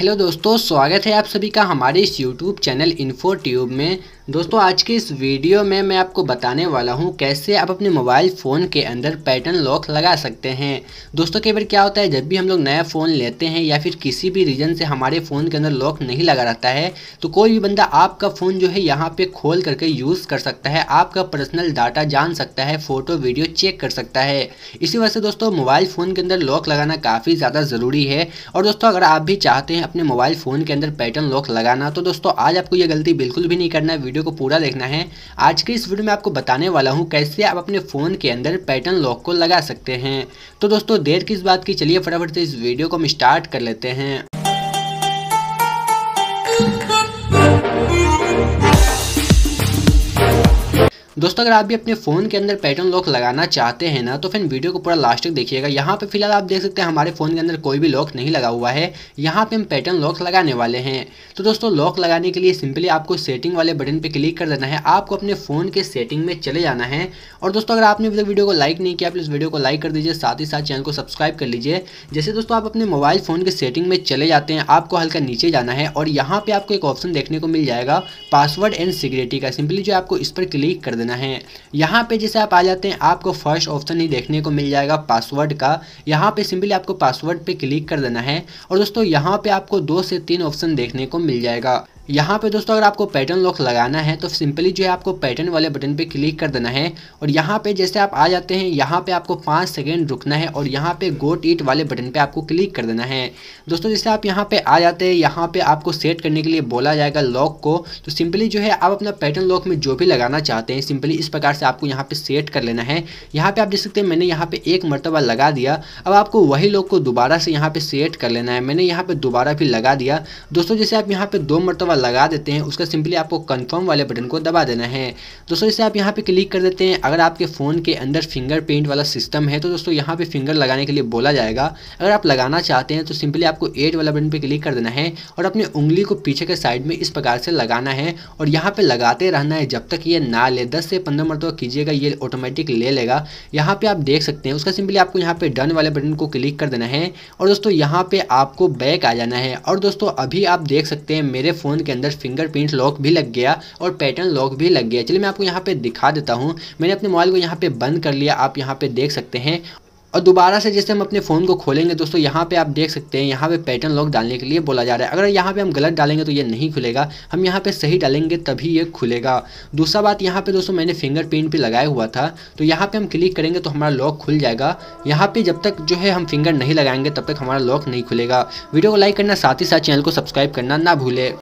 hello दोस्तों स्वागत है आप सभी का हमारे इस यूट्यूब चैनल इन्फो ट्यूब में दोस्तों आज के इस वीडियो में मैं आपको बताने वाला हूं कैसे आप अपने मोबाइल फ़ोन के अंदर पैटर्न लॉक लगा सकते हैं दोस्तों कई बार क्या होता है जब भी हम लोग नया फ़ोन लेते हैं या फिर किसी भी रीज़न से हमारे फ़ोन के अंदर लॉक नहीं लगा रहता है तो कोई भी बंदा आपका फ़ोन जो है यहाँ पर खोल करके यूज़ कर सकता है आपका पर्सनल डाटा जान सकता है फ़ोटो वीडियो चेक कर सकता है इसी वजह से दोस्तों मोबाइल फ़ोन के अंदर लॉक लगाना काफ़ी ज़्यादा ज़रूरी है और दोस्तों अगर आप भी चाहते हैं अपने मोबाइल फ़ोन के अंदर पैटर्न लॉक लगाना तो दोस्तों आज आपको ये गलती बिल्कुल भी नहीं करना है वीडियो को पूरा देखना है आज के इस वीडियो में आपको बताने वाला हूँ कैसे आप अपने फ़ोन के अंदर पैटर्न लॉक को लगा सकते हैं तो दोस्तों देर किस बात की चलिए फटाफट से इस वीडियो को हम स्टार्ट कर लेते हैं दोस्तों अगर आप भी अपने फ़ोन के अंदर पैटर्न लॉक लगाना चाहते हैं ना तो फिर वीडियो को पूरा लास्ट तक देखिएगा यहाँ पे फिलहाल आप देख सकते हैं हमारे फ़ोन के अंदर कोई भी लॉक नहीं लगा हुआ है यहाँ पे हम पैटर्न लॉक लगाने वाले हैं तो दोस्तों लॉक लगाने के लिए सिंपली आपको सेटिंग वाले बटन पर क्लिक कर देना है आपको अपने फ़ोन के सेटिंग में चले जाना है और दोस्तों अगर आपने अभी तक वीडियो को लाइक नहीं किया प्लीज़ वीडियो को लाइक कर दीजिए साथ ही साथ चैनल को सब्सक्राइब कर लीजिए जैसे दोस्तों आप अपने मोबाइल फ़ोन के सेटिंग में चले जाते हैं आपको हल्का नीचे जाना है और यहाँ पर आपको एक ऑप्शन देखने को मिल जाएगा पासवर्ड एंड सिक्योरिटी का सिंपली जो आपको इस पर क्लिक कर देना देना है यहाँ पे जैसे आप आ जाते हैं आपको फर्स्ट ऑप्शन ही देखने को मिल जाएगा पासवर्ड का यहाँ पे सिंपली आपको पासवर्ड पे क्लिक कर देना है और दोस्तों यहाँ पे आपको दो से तीन ऑप्शन देखने को मिल जाएगा यहाँ पे दोस्तों अगर आपको पैटर्न लॉक लगाना है तो सिंपली जो है आपको पैटर्न वाले बटन पे क्लिक कर देना है और यहाँ पे जैसे आप आ जाते हैं यहाँ पे आपको पाँच सेकेंड रुकना है और यहाँ पे गोट ईट वाले बटन पे आपको क्लिक कर देना है दोस्तों जैसे आप यहाँ पे आ जाते हैं यहाँ पे आपको सेट करने के लिए बोला जाएगा लॉक को तो सिंपली जो है आप अपना पैटर्न लॉक में जो भी लगाना चाहते हैं सिंपली इस प्रकार से आपको यहाँ पर सेट कर लेना है यहाँ पर आप देख सकते हैं मैंने यहाँ पर एक मरतबा लगा दिया अब आपको वही लॉक को दोबारा से यहाँ पर सेट कर लेना है मैंने यहाँ पर दोबारा भी लगा दिया दोस्तों जैसे आप यहाँ पर दो मरतबा लगा देते हैं उसका सिंपली आपको कन्फर्म वाले बटन को दबा देना है दोस्तों इसे आप यहाँ पर क्लिक कर देते हैं अगर आपके फ़ोन के अंदर फिंगरप्रिंट वाला सिस्टम है तो दोस्तों यहाँ पर फिंगर लगाने के लिए बोला जाएगा अगर आप लगाना चाहते हैं तो सिंपली आपको एट वाला बटन पर क्लिक कर देना है और अपनी उंगली को पीछे के साइड में इस प्रकार से लगाना है और यहाँ पर लगाते रहना है जब तक ये ना ले दस से पंद्रह मरतबा कीजिएगा ये ऑटोमेटिक ले लेगा यहाँ पे आप देख सकते हैं उसका सिंपली आपको यहाँ पे डन वाले बटन को क्लिक कर देना है और दोस्तों यहाँ पे आपको बैक आ जाना है और दोस्तों अभी आप देख सकते हैं मेरे फ़ोन फ़ोन के अंदर फिंगरप्रिंट लॉक भी लग गया और पैटर्न लॉक भी लग गया चलिए मैं आपको यहाँ पे दिखा देता हूँ मैंने अपने मोबाइल को यहाँ पे बंद कर लिया आप यहाँ पे देख सकते हैं और दोबारा से जैसे हम अपने फ़ोन को खोलेंगे दोस्तों यहाँ पे आप देख सकते हैं यहाँ पे पैटर्न लॉक डालने के लिए बोला जा रहा है अगर यहाँ पे हम गलत डालेंगे तो ये नहीं खुलेगा हम यहाँ पे सही डालेंगे तभी ये खुलेगा दूसरा बात यहाँ पे दोस्तों मैंने फिंगरप्रिंट भी लगाया हुआ था तो यहाँ पर हम क्लिक करेंगे तो हमारा लॉक खुल जाएगा यहाँ पर जब तक जो है हम फिंगर नहीं लगाएंगे तब तक हमारा लॉक नहीं खुलेगा वीडियो को लाइक करना साथ ही साथ चैनल को सब्सक्राइब करना ना भूले